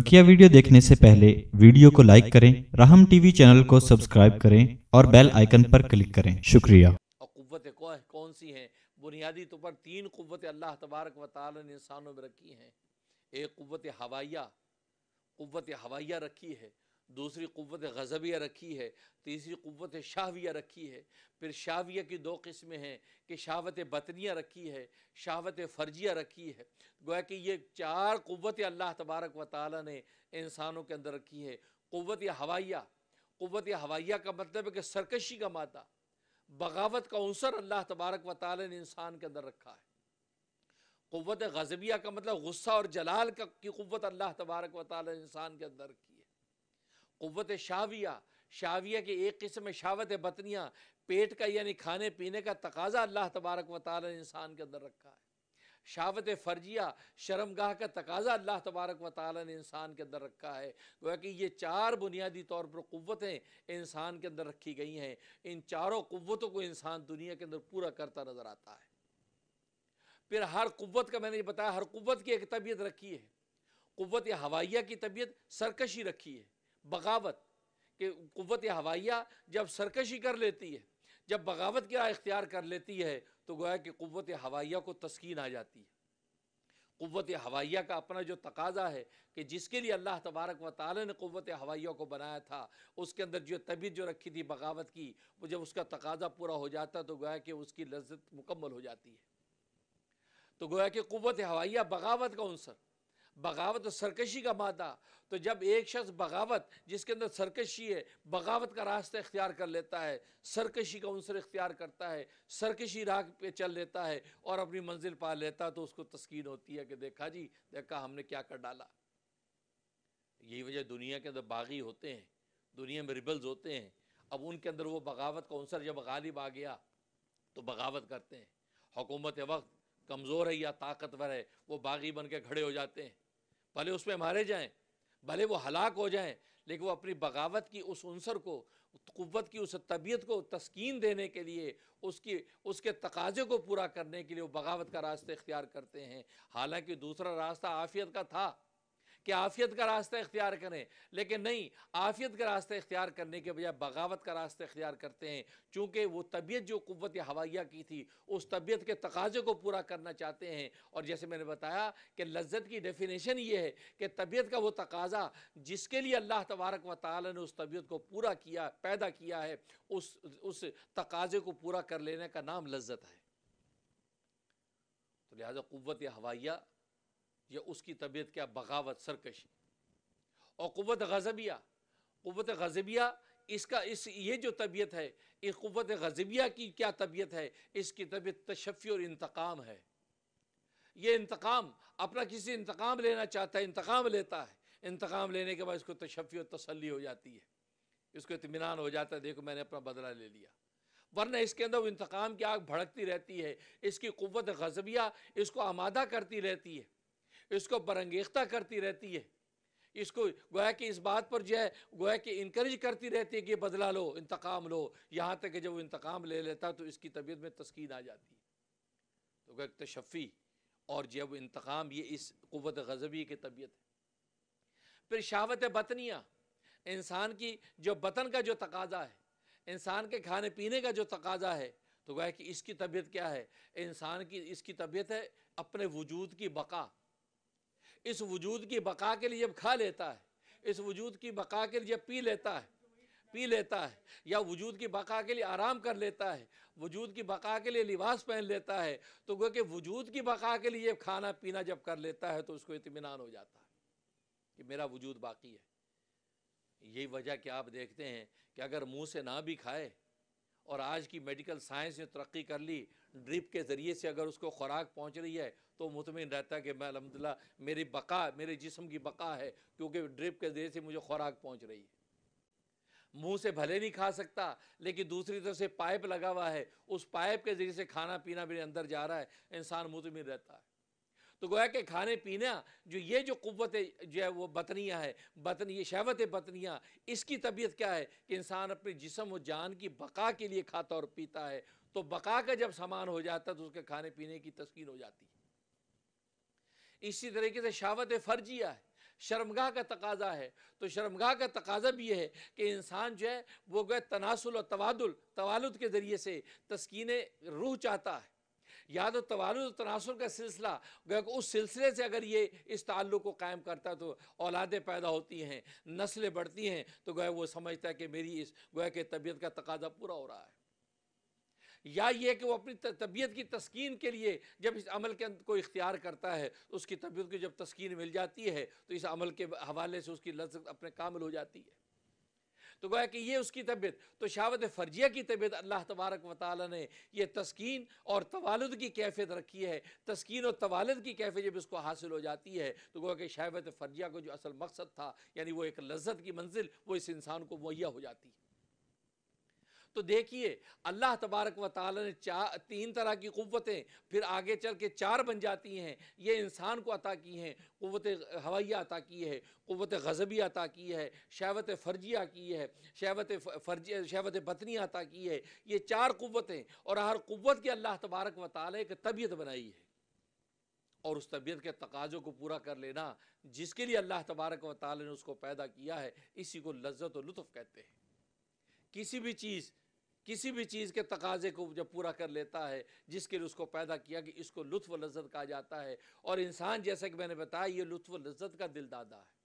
बकिया वीडियो देखने से पहले वीडियो को लाइक करें राहम टीवी चैनल को सब्सक्राइब करें और बेल आइकन पर क्लिक करें शुक्रिया कौन सी है बुनियादी तौर पर तीन कुव्वत अल्लाह तबारक व ताली ने इंसानों में रखी हैं एक कुव्वत हवाइया कुव्वत हवाइया रखी है दूसरी क़वत गज़बिया रखी है तीसरी क़वत शाहविया रखी है फिर शाहविया की दो किस्में हैं कि शावत बतनिया रखी है शावत फ़र्जिया रखी है गोया कि ये चार क़वत अल्लाह तबारक व ताली ने इंसानों के अंदर रखी है क़वत हवाइया क़वत हवाइया का मतलब है कि सरकशी का मादा बगावत का अंसर अल्लाह तबारक व ताली ने इंसान के अंदर रखा है क़वत गज़बिया का मतलब गुस्सा और जलाल का की क़वत अल्लाह तबारक व ताली ने इंसान के अंदर रखी क़वत शाविया शाविया की एक किस्म में शावत बतनियाँ पेट का यानी खाने पीने का तकाजा अल्लाह तबारक व ताली ने इंसान के अंदर रखा है शावत फर्जिया शर्मगाह का तकाजा अल्लाह तबारक व ताली ने इंसान के अंदर रखा है गोया कि ये चार बुनियादी तौर पर क़वतें इंसान के अंदर रखी गई हैं इन चारों क़वतों को इंसान दुनिया के अंदर पूरा करता नज़र आता है फिर हर क़वत का मैंने बताया हर क़वत की एक तबीयत रखी है क़वत हवाइया की तबीयत सरकशी रखी है बगावत कि क़वत हवाइया जब सरकशी कर लेती है जब बगावत क्या इख्तियार कर लेती है तो गोया कि क़वत हवाइया को तस्कीन आ जाती है क़वत हवाइया का अपना जो तकाजा है कि जिसके लिए अल्लाह तबारक व ताली ने क़वत हवाइया को बनाया था उसके अंदर जो तबीयत जो रखी थी बगावत की वो जब उसका तकाजा पूरा हो जाता तो गोया कि उसकी लज्जत मुकम्मल हो जाती है तो गोया कि क़वत हवाइया बगावत का अनसर बगावत और सरकशी का मादा तो जब एक शख्स बगावत जिसके अंदर सरकशी है बगावत का रास्ता इख्तियार कर लेता है सरकशी का उनसर इख्तियार करता है सरकशी राह पे चल लेता है और अपनी मंजिल पा लेता है तो उसको तस्कीन होती है कि देखा जी देखा हमने क्या कर डाला यही वजह दुनिया के अंदर बागी होते हैं दुनिया में रिबल्स होते हैं अब उनके अंदर वो बगावत का उनसर जब गालिब आ गया तो बगावत करते हैं हुकूमत वक्त कमज़ोर है या ताकतवर है वो बागी बन के खड़े हो जाते हैं भले पर मारे जाएँ भले वो हलाक हो जाएँ लेकिन वो अपनी बगावत की उस अनसर को कुत की उस तबीयत को तस्कीन देने के लिए उसकी उसके तकाजे को पूरा करने के लिए वो बगावत का रास्ता इख्तियार करते हैं हालांकि दूसरा रास्ता आफियत का था कि आफियत का रास्ता इख्तियार करें लेकिन नहीं आफियत का रास्ता इख्तियार करने के बजाय बगावत का रास्ता इख्तियार करते हैं चूँकि वो तबीयत जो कुत हवाइया की थी उस तबीयत के तकाजे को पूरा करना चाहते हैं और जैसे मैंने बताया कि लज्जत की डेफिनेशन ये है कि तबीयत का वो तकाजा जिसके लिए अल्लाह तबारक व ताली ने उस तबीयत को पूरा किया पैदा किया है उस उस तकाजे को पूरा कर लेने का नाम लज्जत है तो लिहाजा कुत हवाइया या उसकी तबीयत क्या बगावत सरकशी और क़वत गजबिया क़वत गजबिया इसका इस ये जो तबीयत है इस क़वत गजबिया की क्या तबीयत है इसकी तबीयत तशफ़ी और इंतकाम है ये इंतकाम अपना किसी इंतकाम लेना चाहता है इंतकाम लेता है इंतकाम लेने के बाद इसको तशफ़ी और तसली हो जाती है इसको इतमान हो जाता है देखो मैंने अपना बदला ले लिया वरना इसके अंदर वो इंतकाम की आग भड़कती रहती है इसकी क़वत गजबिया इसको आमादा करती रहती है इसको बरंगेख्ता करती रहती है इसको गोया कि इस बात पर जो है गोया कि इनक्रेज करती रहती है कि बदला लो इंतकाम लो यहाँ तक कि जब वो इंतकाम ले लेता तो इसकी तबीयत में तस्किन आ जाती है तो गोया तशफ़ी और जब इंतकाम ये इस क़वत गजबी की तबीयत है फिर शावत बतनिया इंसान की जो बतन का जो तकाजा है इंसान के खाने पीने का जो तकाजा है तो गोया कि इसकी तबीयत क्या है इंसान की इसकी तबीयत है अपने वजूद की बका इस वजूद की बका के लिए जब खा लेता है इस वजूद की बका के लिए जब पी लेता है पी लेता है या वजूद की बका के लिए आराम कर लेता है वजूद की बका के लिए लिबास पहन लेता है तो गो कि वजूद की बका के लिए खाना पीना जब कर लेता है तो उसको इतमान हो जाता है कि मेरा वजूद बाकी है यही वजह कि आप देखते हैं कि अगर मुंह से ना भी खाए और आज की मेडिकल साइंस ने तरक्की कर ली ड्रिप के ज़रिए से अगर उसको खुराक पहुंच रही है तो मुतमिन रहता है कि मैं अलहमदिल्ला मेरी बका मेरे जिसम की बका है क्योंकि ड्रिप के जरिए से मुझे खुराक पहुँच रही है मुंह से भले नहीं खा सकता लेकिन दूसरी तरफ से पाइप लगा हुआ है उस पाइप के ज़रिए से खाना पीना मेरे अंदर जा रहा है इंसान मुतमिन रहता है तो गोया कि खाने पीना जो ये जो कुत जो है वो बतनियाँ है बतन ये शहवत बतनियाँ इसकी तबीयत क्या है कि इंसान अपने जिसम व जान की बका के लिए खाता और पीता है तो बका का जब सामान हो जाता है तो उसके खाने पीने की तस्किन हो जाती है इसी तरीके से शावत फ़र्जिया है शर्मगाह का तकाजा है तो शर्मगाह का तकाजा भी है कि इंसान जो है वो गए तनासुल और तवादुल तवालुद के ज़रिए से तस्किन रूह चाहता है या तो तवाल और तनासुल का सिलसिला उस सिलसिले से अगर ये इस ताल्लुक़ को कायम करता तो औलादें पैदा होती हैं नस्लें बढ़ती हैं तो गए वो समझता है कि मेरी इस गोया के तबीयत का तकाजा पूरा हो रहा है या ये कि वो अपनी तबीयत की तस्किन के लिए जब इस अमल के को इख्तियार करता है तो उसकी तबीयत को जब तस्किन मिल जाती है तो इस अमल के हवाले से उसकी लज्जत अपने कामिल हो जाती है तो गोया कि ये उसकी तबीयत तो शावत फर्जिया की तबीयत अल्लाह तबारक व ताली ने यह तस्किन और तवालद की कैफियत रखी है तस्किन और तवालद की कैफियत जब इसको हासिल हो जाती है तो गोया कि शावत फर्जिया को जो असल मकसद था यानी वो एक लज्जत की मंजिल वो इस इंसान को मुहैया हो जाती है तो देखिए अल्लाह तबारक व ताली ने चार तीन तरह की क़वतें फिर आगे चल के चार बन जाती हैं ये इंसान को अता की हैं क़वत हवाइया अता की है क़वत गज़बी अता की है शवत फ़र्जिया की है शहवत फ़र्जी शहवत बतनी अता की है ये चार क़वतें और हर क़वत की अल्लाह तबारक व ताली एक तबीयत बनाई है और उस तबीयत के तकाज़ों को पूरा कर लेना जिसके लिए अल्लाह तबारक व ताली ने उसको पैदा किया है इसी को लज्जत और लुत्फ़ कहते हैं किसी भी चीज़ किसी भी चीज़ के तकाजे को जब पूरा कर लेता है जिसके लिए उसको पैदा किया कि इसको लुत्फ़ लज्जत कहा जाता है और इंसान जैसा कि मैंने बताया ये लुत्फ़ लज्जत का दिलदादा है